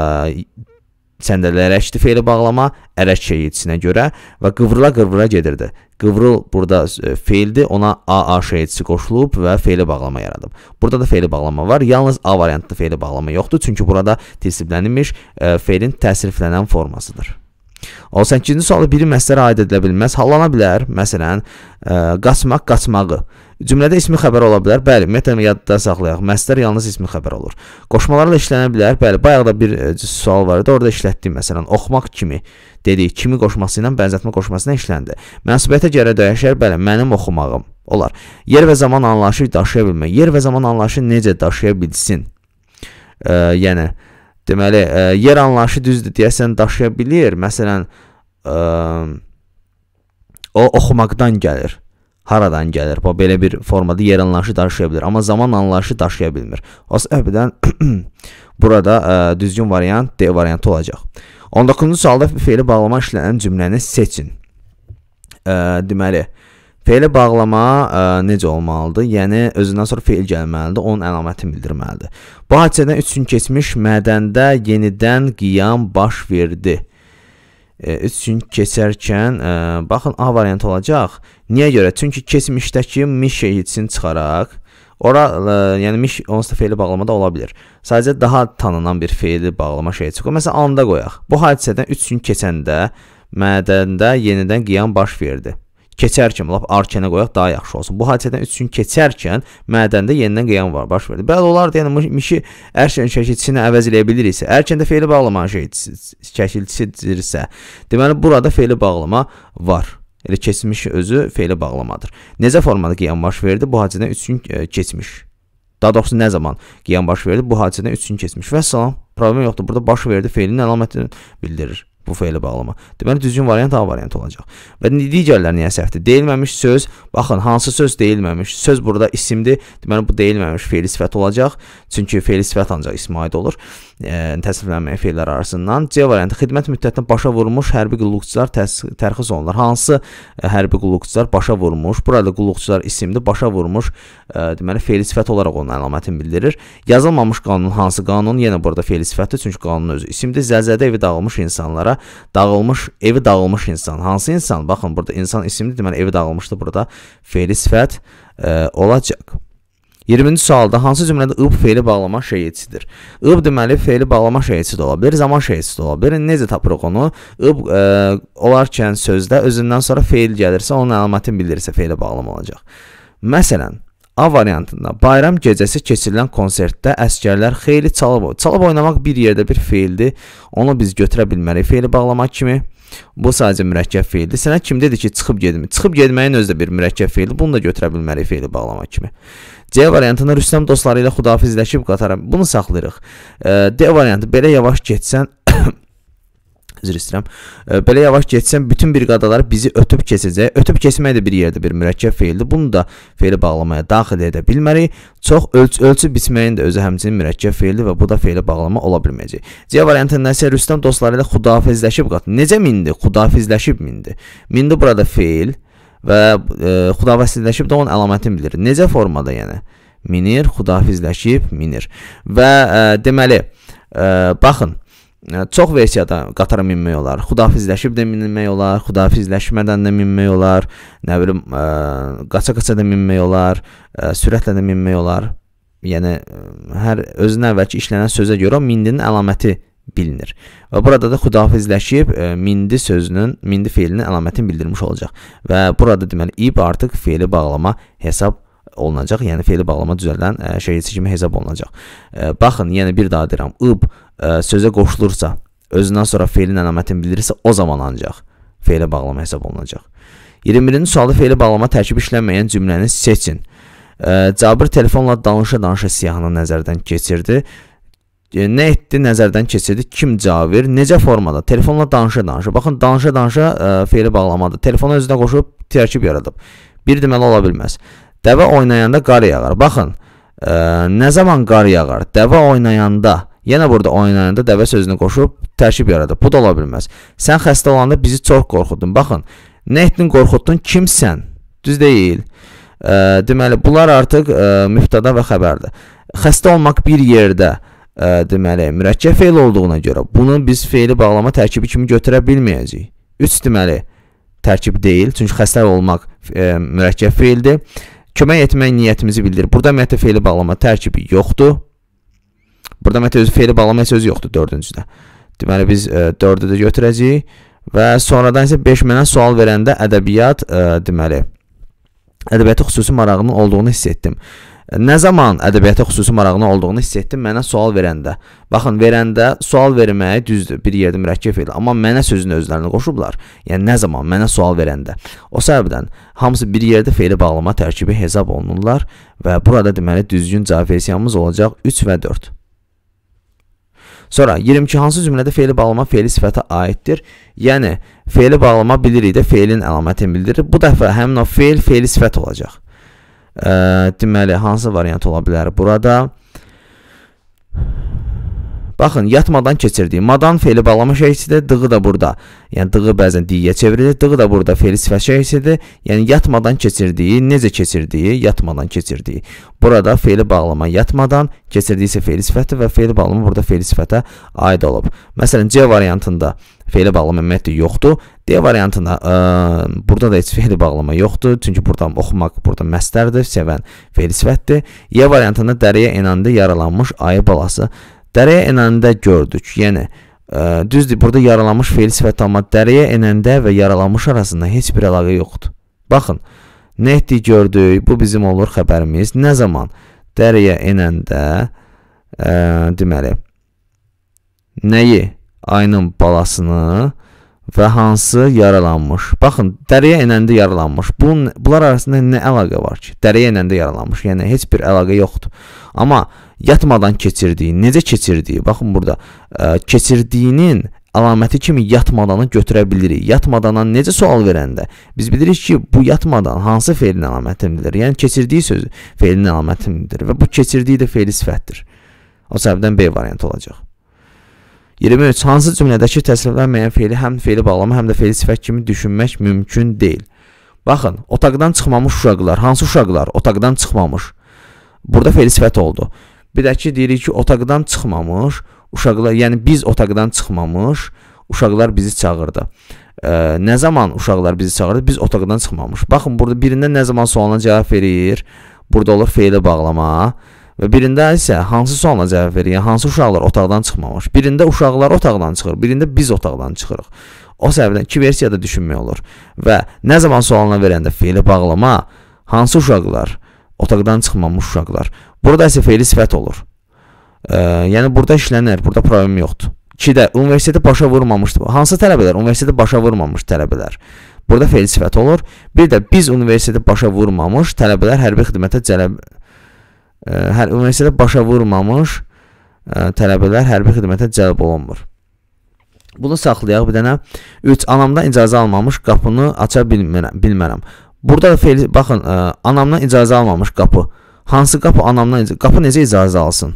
Səndələ ərəşdi feili bağlama ərəş şeitsinə görə və qıvrıla-qıvrıla gedirdi. Qıvrıl burada e, feildir, ona AA şeitsi qoşulub və feili bağlama yaradıb. Burada da feili bağlama var, yalnız A variantlı feili bağlama yoxdur, çünki burada tilsiblənilmiş e, feilin təsirflənən formasıdır. 18-ci sualda biri məsələ aid edilə bilməz, hallana bilər. Məsələn, ə, e, qaçmaq, qaçmağı. Cümlədə ismi xəbər ola bilər. Bəli, ümumiyyətlə yadda saxlayaq. Məsələr yalnız ismi xəbər olur. Qoşmalarla işlənə bilər. Bəli, bayaq da bir ə, e, sual var idi. Orada işlətdik məsələn, oxumaq kimi dedik. Kimi qoşması ilə bənzətmə qoşması ilə işləndi. Mənsubiyyətə görə dəyişər. Bəli, mənim oxumağım. Olar. Yer və zaman anlayışı daşıya bilmək. Yer və zaman anlayışı necə daşıya bilsin? Ə, e, yəni, deməli, ə, e, yer anlayışı düzdür deyəsən daşıya bilər. Məsələn, ə, e, o oxumaqdan gəlir. Haradan gəlir? Bu belə bir formada yer anlayışı daşıya bilər, amma zaman anlayışı daşıya bilmir. O səbəbdən burada ə, e, düzgün variant D variantı olacaq. 19-cu sualda fe'li bağlama işlənən cümləni seçin. Ə, deməli, ə, Feili bağlama ə, e, necə olmalıdır? Yəni özündən sonra feil gəlməlidir, onun əlamətini bildirməlidir. Bu hadisədən 3 gün keçmiş mədəndə yenidən qiyam baş verdi. 3 e, gün keçərkən ə, e, baxın A variantı olacaq. Niyə görə? Çünki keçmişdəki miş şehidsini çıxaraq Ora, ə, yəni miş onsuz da feili bağlama da ola bilər. Sadəcə daha tanınan bir feili bağlama şeyi çıxır. Məsələn, anda qoyaq. Bu hadisədən 3 gün keçəndə mədəndə yenidən qiyam baş verdi keçərkən lap arkənə qoyaq daha yaxşı olsun. Bu hadisədən 3 gün keçərkən mədəndə yenidən qiyam var baş verdi. Bəli, olar deyən mişi ərşən çəkilçisini əvəz eləyə biliriksə, ərkəndə feili bağlama şey çəkilçidirsə, deməli burada feili bağlama var. Elə yəni keçmiş özü feili bağlamadır. Necə formada qiyam baş verdi? Bu hadisədən 3 gün e, keçmiş. Daha doğrusu nə zaman qiyam baş verdi? Bu hadisədən 3 gün keçmiş. Və salam, problem yoxdur. Burada baş verdi feilin əlamətini bildirir bu feili bağlama. Deməli düzgün variant A variantı olacaq. Və digərləri niyə səhvdir? Deyilməmiş söz, baxın hansı söz deyilməmiş? Söz burada isimdir. Deməli bu deyilməmiş feili sifət olacaq. Çünki feili sifət ancaq ismə aid olur. E, təsdiqlənməyən feillər arasından C variantı xidmət müddətini başa vurmuş hərbi qulluqçular tərxis olunur. Hansı e, hərbi qulluqçular başa vurmuş? Burada qulluqçular isimdir. Başa vurmuş e, deməli feili sifət olaraq onun əlamətini bildirir. Yazılmamış qanun hansı qanun? Yenə burada feili sifətdir, çünki qanun özü isimdir. Zəlzələdə evi dağılmış insanlara dağılmış, evi dağılmış insan. Hansı insan? Baxın, burada insan isimli deməli evi dağılmışdır burada. Feili sifət e, olacaq. 20-ci sualda hansı cümlədə ıb feili bağlama şəyitsidir? Ib deməli feili bağlama şəyitsi də ola bilər, zaman şəyitsi də ola bilər. Necə tapırıq onu? Ib e, olarkən sözdə özündən sonra feil gəlirsə, onun əlamətini bildirirsə feili bağlama olacaq. Məsələn, A variantında bayram gecəsi keçirilən konsertdə əsgərlər xeyli çalıb çalıb oynamaq bir yerdə bir feildir. Onu biz götürə bilmərik feili bağlamaq kimi. Bu sadəcə mürəkkəb feildir. Sənə kim dedi ki, çıxıb getmə? Çıxıb getməyin özü də bir mürəkkəb feildir. Bunu da götürə bilmərik feili bağlamaq kimi. C variantında Rüstəm dostları ilə xudafizləşib qatara. Bunu saxlayırıq. D variantı belə yavaş keçsən üzr istəyirəm. Belə yavaş getsəm bütün briqadalar bizi ötüb keçəcək. Ötüb keçmək də bir yerdə bir mürəkkəb feildir. Bunu da feili bağlamaya daxil edə bilmərik. Çox ölç ölçü biçməyin də özü həmçinin mürəkkəb feildir və bu da feili bağlama ola bilməyəcək. C variantı Nəsir Rüstəm dostları ilə xudafizləşib qatdı. Necə mindi? Xudafizləşib mindi. Mindi burada feil və e, xudafizləşib də onun əlamətini bilir. Necə formada yəni? Minir, xudafizləşib, minir. Və e, deməli, e, baxın, çox versiyada qatara minmək olar. Xudafizləşib də minmək olar, xudafizləşmədən də minmək olar, nə bilim, qaça-qaça da minmək olar, ə, sürətlə də minmək olar. Yəni hər özünə əvvəlki işlənən sözə görə mindinin əlaməti bilinir. Və burada da xudafizləşib e, mindi sözünün, mindi feilinin əlamətini bildirmiş olacaq. Və burada deməli ib artıq feili bağlama hesab olunacaq, yəni fe'li bağlama düzələn ə, e, şeirçi kimi hesab olunacaq. Ə, e, baxın, yenə bir daha deyirəm, ıb ə, e, sözə qoşulursa, özündən sonra fe'lin əlamətini bildirirsə, o zaman ancaq fe'lə bağlama hesab olunacaq. 21-ci sualda fe'li bağlama tərkib işlənməyən cümləni seçin. Ə, Cabir telefonla danışa-danışa siyahını nəzərdən keçirdi. E, nə etdi nəzərdən keçirdi. Kim Cavir, necə formada? Telefonla danışa-danışa. Baxın, danışa-danışa fe'li bağlamadır. Telefonu özünə qoşub tərkib yaradıb. Bir deməli ola bilməz. Dəvə oynayanda qar yağar. Baxın, ə, e, nə zaman qar yağar? Dəvə oynayanda. Yenə burada oynayanda dəvə sözünü qoşub tərkib yaradır. Bu da ola bilməz. Sən xəstə olanda bizi çox qorxutdun. Baxın, nə etdin, qorxutdun? Kimsən? Düz deyil. Ə, e, deməli, bunlar artıq ə, e, müftada və xəbərdir. Xəstə olmaq bir yerdə ə, deməli, mürəkkəb feil olduğuna görə bunu biz feili bağlama tərkibi kimi götürə bilməyəcəyik. 3 deməli tərkib deyil, çünki xəstə olmaq ə, mürəkkəb feildir. Kömək etmək niyyətimizi bildirir. Burada ümumiyyətlə feili bağlama tərkibi yoxdur. Burada ümumiyyətlə öz feili bağlama sözü yoxdur 4-cüdə. Deməli biz 4-ü e, də götürəcəyik və sonradan isə 5 mənə sual verəndə ədəbiyyat ə, e, deməli ədəbiyyata xüsusi marağımın olduğunu hiss etdim. Nə zaman ədəbiyyata xüsusi marağının olduğunu hiss etdim mənə sual verəndə. Baxın, verəndə sual verməyi düzdür, bir yerdə mürəkkəb elə, amma mənə sözünü özlərini qoşublar. Yəni nə zaman mənə sual verəndə. O səbəbdən hamısı bir yerdə feili bağlama tərkibi hesab olunurlar və burada deməli düzgün cavab versiyamız olacaq 3 və 4. Sonra 22 hansı cümlədə feili bağlama feili sifətə aiddir? Yəni feili bağlama bilirik də feilin əlamətini bildirir. Bu dəfə həmin o feil feili sifət olacaq. Ə, deməli, hansı variant ola bilər burada? Baxın, yatmadan keçirdiyi. Madan feli bağlama şəkildə, dığı da burada. Yəni dığı bəzən diyə çevrilir, dığı da burada feli sifət şəkildə. Yəni yatmadan keçirdiyi, necə keçirdiyi, yatmadan keçirdiyi. Burada feli bağlama yatmadan, keçirdiyi isə feli sifəti və feli bağlama burada feli sifətə aid olub. Məsələn, C variantında Feili bağlama ümumiyyətlə yoxdur. D variantında ə, e, burada da heç feili bağlama yoxdur. Çünki burada oxumaq burada məstərdir, sevən feil sifətdir. Y variantında dəriyə enəndə yaralanmış ayı balası. Dəriyə enəndə gördük. Yəni ə, e, düzdür, burada yaralanmış feil sifəti amma dəriyə enəndə və yaralanmış arasında heç bir əlaqə yoxdur. Baxın, nə etdik gördük. Bu bizim olur xəbərimiz. Nə zaman dəriyə enəndə ə, e, deməli nəyi ayının balasını və hansı yaralanmış. Baxın, dəriyə enəndə yaralanmış. Bunun bunlar arasında nə əlaqə var ki? Dəriyə enəndə yaralanmış, yəni heç bir əlaqə yoxdur. Amma yatmadan keçirdiyi, necə keçirdiyi, baxın burada, ə, keçirdiyinin əlaməti kimi yatmadanı götürə bilirik. Yatmadana necə sual verəndə biz bilirik ki, bu yatmadan hansı feilin əlamətindir? Yəni keçirdiyi söz feilin əlamətindir və bu keçirdiyi də feil sifətdir. O səbəbdən B variantı olacaq. 23. Hansı cümlədəki təsdiqlənməyən feili həm feili bağlama, həm də feili sifət kimi düşünmək mümkün deyil. Baxın, otaqdan çıxmamış uşaqlar. Hansı uşaqlar? Otaqdan çıxmamış. Burada feili sifət oldu. Bir də ki, deyirik ki, otaqdan çıxmamış uşaqlar, yəni biz otaqdan çıxmamış uşaqlar bizi çağırdı. E, nə zaman uşaqlar bizi çağırdı? Biz otaqdan çıxmamış. Baxın, burada birində nə zaman sualına cavab verir? Burada olur feili bağlama. Və birində isə hansısa sualına cavab verir. Yəni hansı uşaqlar otaqdan çıxmamış. Birində uşaqlar otaqdan çıxır, birində biz otaqdan çıxırıq. O səbəbdən iki versiyada düşünmək olur. Və nə zaman sualına verəndə feili bağlama hansı uşaqlar otaqdan çıxmamış uşaqlar. Burada isə feili sifət olur. E, yəni burada işlənir, burada problem yoxdur. 2-də universiteti başa vurmamışdı. Hansı tələbələr universiteti başa vurmamış tələbələr? Burada feil sifət olur. Bir də biz universiteti başa vurmamış tələbələr hərbi xidmətə cəlb hər universitetə başa vurmamış ə, e, tələbələr hərbi xidmətə cəlb olunmur. Bunu saxlayaq bir dənə. 3. Anamdan icazə almamış qapını aça bilmirəm, bilmərəm. Burada da feil baxın, ə, e, anamdan icazə almamış qapı. Hansı qapı anamdan icazə, qapı necə icazə alsın?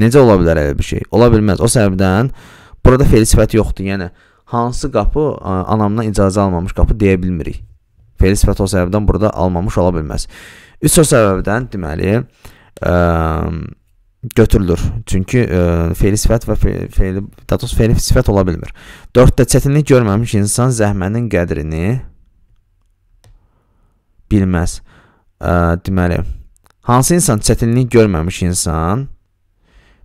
Necə ola bilər elə bir şey? Ola bilməz. O səbəbdən burada feil sifəti yoxdur. Yəni hansı qapı ə, e, anamdan icazə almamış qapı deyə bilmirik. Feil sifəti o səbəbdən burada almamış ola bilməz. Üç o səbəbdən deməli ə, götürülür. Çünki ə, feili sifət və fe feili daha doğrusu feili sifət ola bilmir. 4-də çətinlik görməmiş insan zəhmənin qədrini bilməz. Ə, deməli hansı insan çətinlik görməmiş insan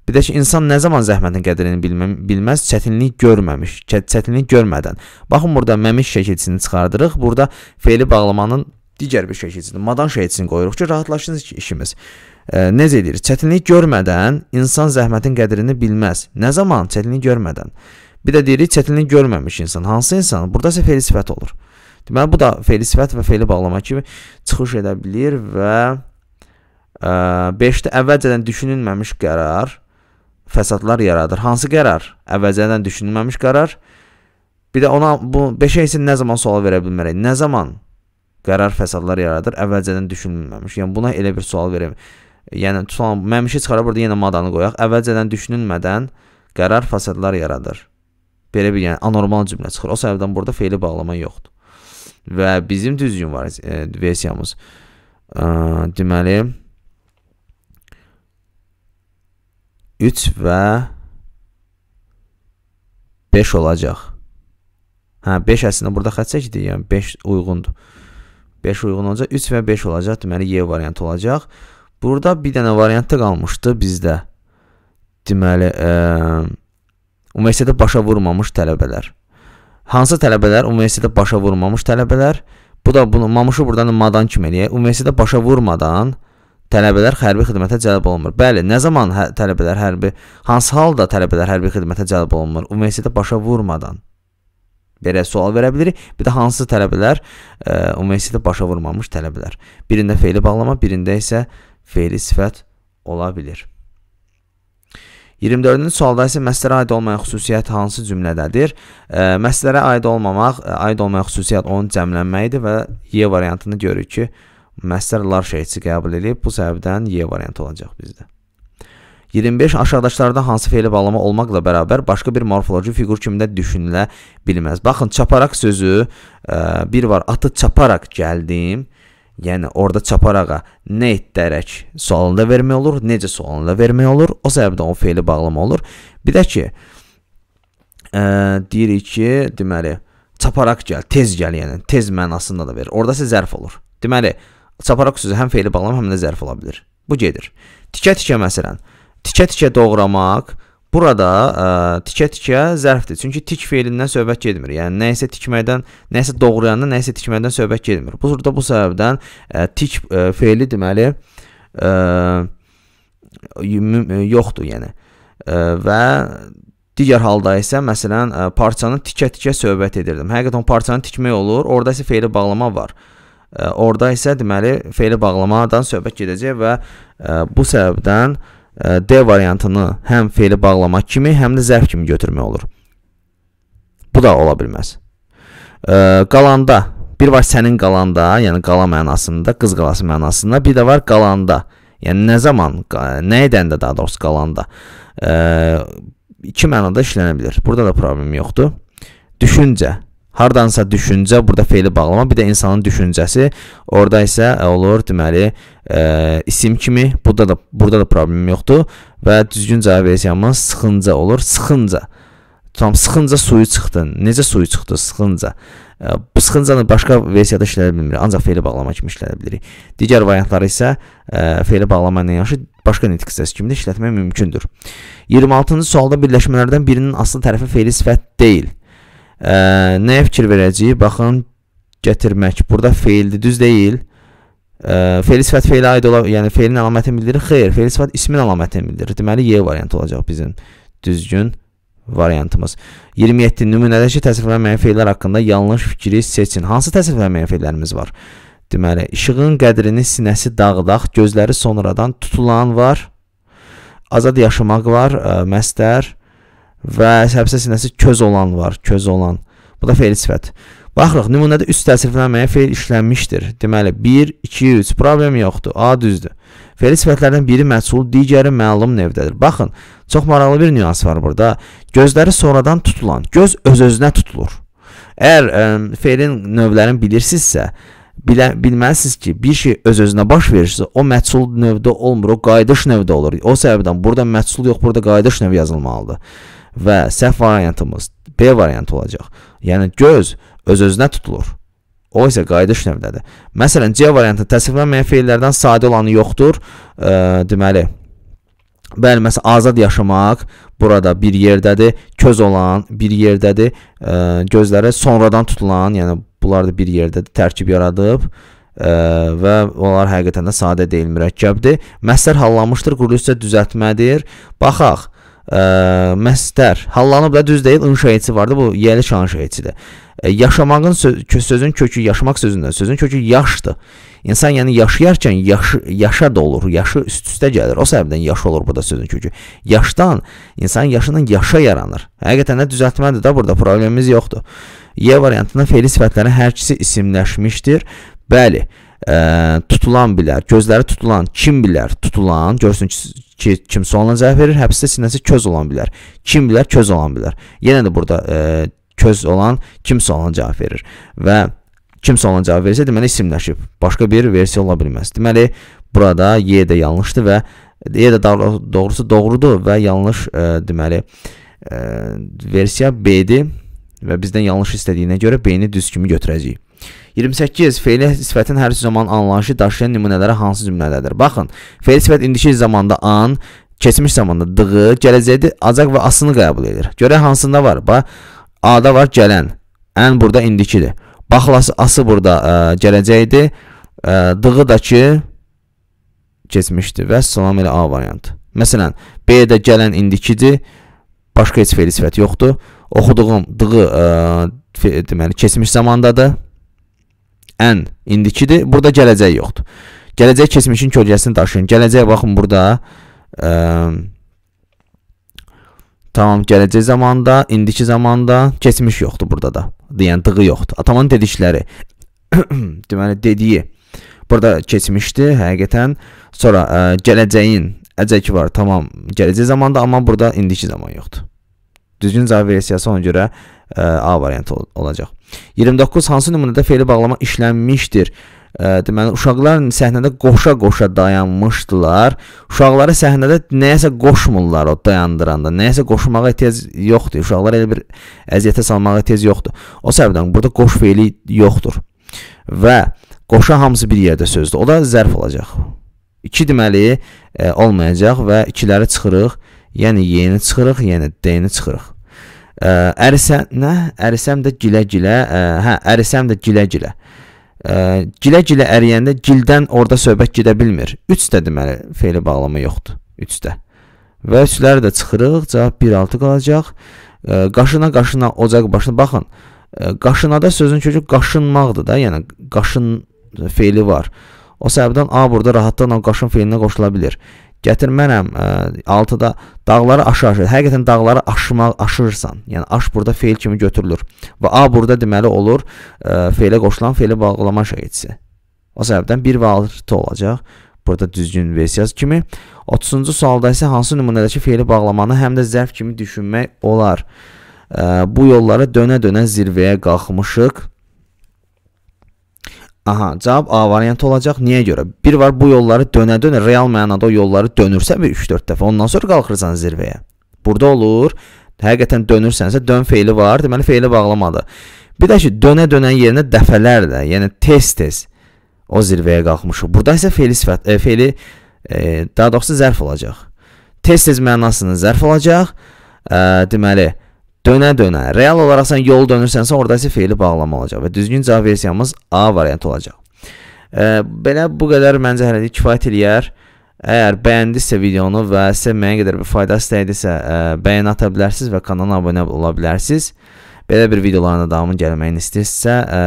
Bir də ki, insan nə zaman zəhmətin qədrini bilmə bilməz, çətinlik görməmiş, çətinlik görmədən. Baxın burada məmiş şəkilçini çıxardırıq. Burada feili bağlamanın digər bir şey keçirdiniz. Madan şey üçün qoyuruq ki, rahatlaşsın işimiz. E, necə edirik? Çətinlik görmədən insan zəhmətin qədrini bilməz. Nə zaman çətinlik görmədən? Bir də deyirik çətinlik görməmiş insan. Hansı insan? Burada isə fe'li sifət olur. Deməli bu da fe'li sifət və fe'li bağlama kimi çıxış edə bilər və 5-də e, əvvəlcədən düşünülməmiş qərar fəsadlar yaradır. Hansı qərar? Əvvəlcədən düşünülməmiş qərar. Bir də ona bu 5-ə isə nə zaman sual verə bilmərək? Nə zaman qərar fəsadlar yaradır, əvvəlcədən düşünülməmiş. Yəni buna elə bir sual verəm. Yəni tutalım, məmişi çıxarıb burada yenə madanı qoyaq. Əvvəlcədən düşünülmədən qərar fəsadlar yaradır. Belə bir yəni anormal cümlə çıxır. O səbəbdən burada feili bağlama yoxdur. Və bizim düzgün var e, versiyamız. E, deməli 3 və 5 olacaq. Hə, 5 əslində burada xətt çəkdi, yəni 5 uyğundur. 5 uyğun olacaq. 3 və 5 olacaq. Deməli Y variantı olacaq. Burada bir dənə variant da qalmışdı bizdə. Deməli, ə, universitetdə başa vurmamış tələbələr. Hansı tələbələr? Universitetdə başa vurmamış tələbələr. Bu da bunu mamışı buradan madan kimi eləyək. Universitetdə başa vurmadan tələbələr hərbi xidmətə cəlb olunmur. Bəli, nə zaman hə, tələbələr hərbi hansı halda tələbələr hərbi xidmətə cəlb olunmur? Universitetə başa vurmadan belə sual verə bilərik. Bir də hansı tələbələr e, universitetə başa vurmamış tələbələr. Birində feili bağlama, birində isə feili sifət ola bilər. 24-cü sualda isə məsələ aid olmayan xüsusiyyət hansı cümlədədir? E, məsələyə aid olmamaq, e, aid olmayan xüsusiyyət onun cəmlənməyidir və Y variantını görürük ki, məsələlər şeyçi qəbul edib. Bu səbəbdən Y variantı olacaq bizdə. 25. Aşağıdakılardan hansı feili bağlama olmaqla bərabər başqa bir morfoloji fiqur kimi də düşünülə bilməz. Baxın, çaparaq sözü ə, e, bir var, atı çaparaq gəldim. Yəni orada çaparağa nə etdərək sualını da vermək olur, necə sualını da vermək olur. O səbəbdən o feili bağlama olur. Bir də ki, ə, e, deyirik ki, deməli, çaparaq gəl, tez gəl, yəni tez mənasında da verir. Orada isə zərf olur. Deməli, çaparaq sözü həm feili bağlama, həm də zərf ola bilər. Bu gedir. Tikə-tikə məsələn, tikə-tikə doğramaq burada e, tikə-tikə zərfdir. Çünki tik feilindən söhbət getmir. Yəni nəyisə tikməkdən, nəyisə doğrayandan, nəyisə tikməkdən söhbət getmir. Bu burada bu səbəbdən ə, e, tik ə, e, feili deməli ə, yoxdur, yəni. Ə, və Digər halda isə məsələn parçanın tikə-tikə söhbət edirdim. Həqiqətən parçanı tikmək olur, orada isə feili bağlama var. Orda isə deməli feili bağlamadan söhbət gedəcək və bu səbəbdən ə, D variantını həm feili bağlamaq kimi, həm də zərf kimi götürmək olur. Bu da ola bilməz. Qalanda, bir var sənin qalanda, yəni qala mənasında, qız qalası mənasında, bir də var qalanda. Yəni nə zaman, nə edəndə daha doğrusu qalanda. İki mənada işlənə bilir. Burada da problem yoxdur. Düşüncə, Hardansa düşüncə, burada feili bağlama, bir də insanın düşüncəsi. Orda isə e, olur, deməli, ə, e, isim kimi. Burada da burada da problem yoxdur və düzgün cavab versiyamız sıxınca olur, sıxınca. Tam sıxınca suyu çıxdı. Necə suyu çıxdı? Sıxınca. Ə, e, bu sıxıncanı başqa versiyada işlədə bilmirik, ancaq feili bağlama kimi işlədə bilərik. Digər variantları isə ə, feili bağlama ilə yanaşı başqa nitq hissəsi kimi də işlətmək mümkündür. 26-cı sualda birləşmələrdən birinin asılı tərəfi feili sifət deyil ə, nəyə fikir verəcəyik? Baxın, gətirmək. Burada feildir, düz deyil. Ə, feil sifət feilə aid ola, yəni feilin əlamətini bildirir. Xeyr, feil sifət ismin əlamətini bildirir. Deməli Y variantı olacaq bizim düzgün variantımız. 27 nümunədəki təsvirlənməyən feillər haqqında yanlış fikri seçin. Hansı təsvirlənməyən feillərimiz var? Deməli, işığın qədrini sinəsi dağdaq, gözləri sonradan tutulan var. Azad yaşamaq var, ə, məstər, və səbsə sinəsi köz olan var, köz olan. Bu da feil sifət. Baxırıq, nümunədə üst təsirlənməyə feil işlənmişdir. Deməli 1, 2, 3 problem yoxdur. A düzdür. Feil sifətlərdən biri məsul, digəri məlum növdədir. Baxın, çox maraqlı bir nüans var burada. Gözləri sonradan tutulan, göz öz-özünə tutulur. Əgər ə, feilin növlərini bilirsinizsə, bilə, bilməlisiniz ki, bir şey öz-özünə baş verirsə, o məhsul növdə olmur, o qayıdış növdə olur. O səbəbdən burada məhsul yox, burada qayıdış növü yazılmalıdır və səhv variantımız B variantı olacaq. Yəni göz öz-özünə tutulur. O isə qayıdış növdədir. Məsələn, C variantı təsvirlənməyən feillərdən sadə olanı yoxdur. E, deməli, Bəli, məsələn, azad yaşamaq burada bir yerdədir, köz olan bir yerdədir, e, gözləri sonradan tutulan, yəni bunlar da bir yerdədir, tərkib yaradıb e, və onlar həqiqətən də sadə deyil, mürəkkəbdir. Məsəl hallanmışdır, quruluş isə düzəltmədir. Baxaq, ə, məsdər hallanıb da düz deyil ınşaiçi vardı bu yerli anşaiçidir. Yaşamağın söz, sözün kökü yaşamaq sözündən sözün kökü yaşdır. İnsan yəni yaşayarkən yaşı yaşa da olur, yaşı üst-üstə gəlir. O səbəbdən yaş olur bu da sözün kökü. Yaşdan insanın yaşının yaşa yaranır. Həqiqətən də düzəltmədir də burada problemimiz yoxdur. Y variantında feil sifətlərin hər ikisi isimləşmişdir. Bəli ə, tutulan bilər, gözləri tutulan kim bilər, tutulan, görsün ki, kimsə ona cavab verir, həbsdə sinəsi köz olan bilər. Kim bilər, köz olan bilər. Yenə də burada ə, e, köz olan kimsə ona cavab verir və kimsə ona cavab versə, deməli isimləşib. Başqa bir versiya ola bilməz. Deməli burada Y də yanlışdır və Y də doğrusu doğrudur və yanlış ə, e, deməli ə, e, versiya B-dir və bizdən yanlış istədiyinə görə B-ni düz kimi götürəcəyik. 28. Feili sifətin hər zaman anlayışı daşıyan nümunələri hansı cümlədədir? Baxın, feili sifət indiki zamanda an, keçmiş zamanda dığı, gələcəkdə acaq və asını qəbul edir. Görək hansında var? Bax, A-da var gələn, ən burada indikidir. Baxlası ası burada ə, e, gələcəkdir. Ə, e, dığı da ki keçmişdir və salam ilə A variantı. Məsələn, B-də gələn indikidir. Başqa heç feili sifət yoxdur. Oxuduğum dığı ə, e, deməli keçmiş zamandadır ən indikidir. Burada gələcək yoxdur. Gələcək keçmişin kölgəsini daşıyın. Gələcək baxın burada ə, Tamam, gələcək zamanda, indiki zamanda keçmiş yoxdur burada da. Deyəndiyi yoxdur. Atamın dedikləri, deməli dediyi burada keçmişdi həqiqətən. Sonra ə, gələcəyin əcəki var. Tamam, gələcək zamanda, amma burada indiki zaman yoxdur. Düzgün cavab versiyası ona görə ə, e, A variantı ol olacaq. 29 hansı nümunədə feili bağlama işlənmişdir? Ə, e, deməli uşaqlar səhnədə qoşa-qoşa dayanmışdılar. Uşaqları səhnədə nəyəsə qoşmurlar o dayandıranda. Nəyəsə qoşmağa ehtiyac yoxdur. Uşaqlar elə bir əziyyətə salmağa ehtiyac yoxdur. O səbəbdən burada qoş feili yoxdur. Və qoşa hamısı bir yerdə sözdür. O da zərf olacaq. 2 deməli ə, e, olmayacaq və 2-ləri çıxırıq. Yəni Y-ni çıxırıq, yəni D-ni çıxırıq. Ə, ərisə nə? Ərisəm də gilə-gilə, hə, ərisəm də gilə-gilə. Gilə-gilə əriyəndə gildən orada söhbət gedə bilmir. 3 də deməli feili bağlama yoxdur. 3 də. Və 3-ləri də çıxırıq, cavab 1-6 qalacaq. Ə, qaşına qaşına ocaq başına baxın. Ə, qaşına da sözün kökü qaşınmaqdır da, yəni qaşın feili var. O səbəbdən A burada rahatlıqla qaşın feilinə qoşula bilir. Gətir mənəm 6-da e, dağları aşarsın. Həqiqətən dağları aşmaq aşırsan. Yəni aş burada feil kimi götürülür. Və A burada deməli olur ə, e, feilə qoşulan feili bağlama şəhidsi. O səbəbdən 1 və 6 olacaq burada düzgün versiyası kimi. 30-cu sualda isə hansı nümunədəki feili bağlamanı həm də zərf kimi düşünmək olar? Ə, e, bu yollara dönə-dönə zirvəyə qalxmışıq. Aha, cavab A variantı olacaq. Niyə görə? Bir var bu yolları dönə-dönə real mənada o yolları dönürsə bir 3-4 dəfə, ondan sonra qalxırsan zirvəyə. Burada olur. Həqiqətən dönürsənsə dön feili var, deməli feili bağlamadı. Bir də ki, dönə-dönən yerinə dəfələrlə, yəni tez-tez o zirvəyə qalxmışıq. Burada isə feili sifət, e, feili e, daha doğrusu zərf olacaq. Tez-tez mənasının zərf olacaq. E, deməli, e, dönə-dönə, real olaraq sən yol dönürsənsə, orada isə feili bağlama olacaq və düzgün cavab versiyamız A variantı olacaq. E, belə bu qədər məncə hələlik kifayət eləyər. Əgər bəyəndisə videonu və sizə mənə qədər bir faydası dəydisə, e, bəyən ata bilərsiniz və kanala abunə ola bilərsiniz. Belə bir videoların da davamı gəlməyini istəyirsinizsə, e,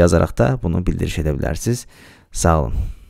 yazaraq da bunu bildiriş edə bilərsiniz. Sağ olun.